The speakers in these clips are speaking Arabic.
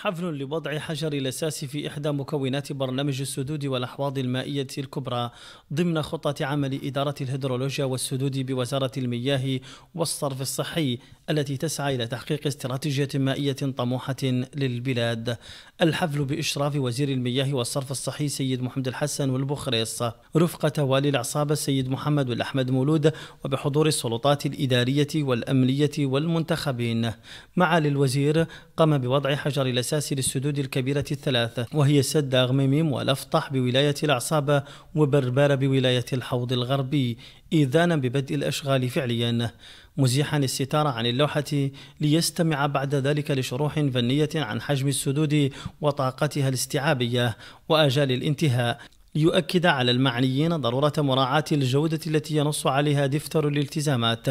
حفل لوضع حجر الأساس في إحدى مكونات برنامج السدود والأحواض المائية الكبرى ضمن خطة عمل إدارة الهيدرولوجيا والسدود بوزارة المياه والصرف الصحي التي تسعى إلى تحقيق استراتيجية مائية طموحة للبلاد الحفل بإشراف وزير المياه والصرف الصحي سيد محمد الحسن والبخريص رفقة والي العصابة السيد محمد والأحمد مولود وبحضور السلطات الإدارية والأمنية والمنتخبين معالي الوزير قام بوضع حجر الأساس الأساسي للسدود الكبيرة الثلاثة وهي سد أغمميم والأفطح بولاية العصابة وبربارة بولاية الحوض الغربي إذانا ببدء الأشغال فعليا مزيحا الستار عن اللوحة ليستمع بعد ذلك لشروح فنية عن حجم السدود وطاقتها الاستيعابية وآجال الانتهاء ليؤكد على المعنيين ضرورة مراعاة الجودة التي ينص عليها دفتر الالتزامات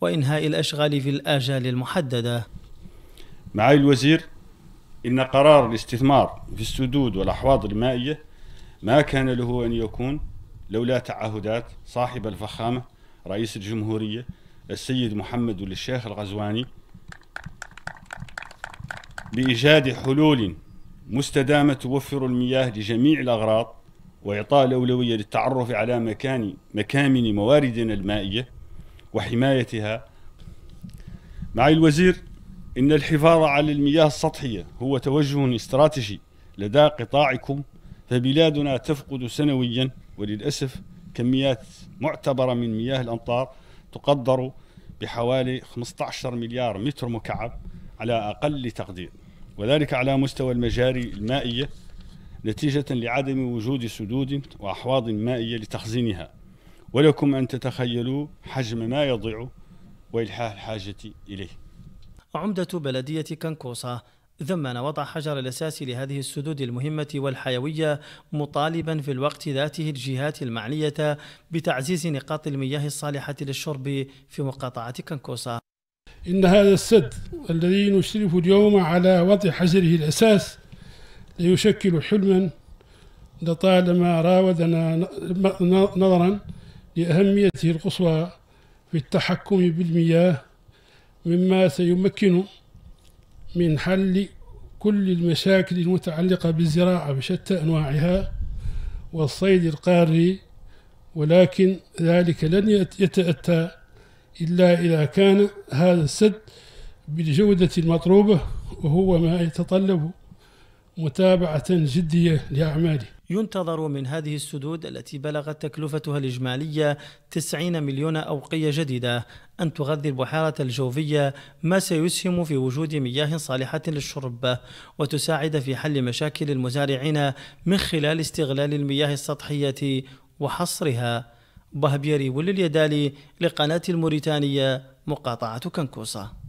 وإنهاء الأشغال في الآجال المحددة معالي الوزير إن قرار الاستثمار في السدود والأحواض المائية ما كان له أن يكون لولا تعهدات صاحب الفخامة رئيس الجمهورية السيد محمد الشيخ الغزواني بإيجاد حلول مستدامة توفر المياه لجميع الأغراض وإعطاء الأولوية للتعرف على مكان مكامن مواردنا المائية وحمايتها مع الوزير إن الحفاظ على المياه السطحية هو توجه استراتيجي لدى قطاعكم فبلادنا تفقد سنويا وللأسف كميات معتبرة من مياه الأمطار تقدر بحوالي 15 مليار متر مكعب على أقل تقدير وذلك على مستوى المجاري المائية نتيجة لعدم وجود سدود وأحواض مائية لتخزينها ولكم أن تتخيلوا حجم ما يضيع وإلحاح الحاجة إليه عمدة بلدية كنكوصة ذمن وضع حجر الأساس لهذه السدود المهمة والحيوية مطالبا في الوقت ذاته الجهات المعنية بتعزيز نقاط المياه الصالحة للشرب في مقاطعة كنكوسة إن هذا السد الذي نشرف اليوم على وضع حجره الأساس ليشكل حلما لطالما راودنا نظرا لأهميته القصوى في التحكم بالمياه مما سيمكن من حل كل المشاكل المتعلقة بالزراعة بشتى أنواعها والصيد القاري ولكن ذلك لن يتأتى إلا إذا كان هذا السد بالجودة المطلوبة وهو ما يتطلب متابعة جدية لأعماله ينتظر من هذه السدود التي بلغت تكلفتها الإجمالية 90 مليون أوقية جديدة أن تغذي البحيرة الجوفية ما سيسهم في وجود مياه صالحة للشرب وتساعد في حل مشاكل المزارعين من خلال استغلال المياه السطحية وحصرها بهبيري ولليدالي لقناة الموريتانية مقاطعة كنكوسة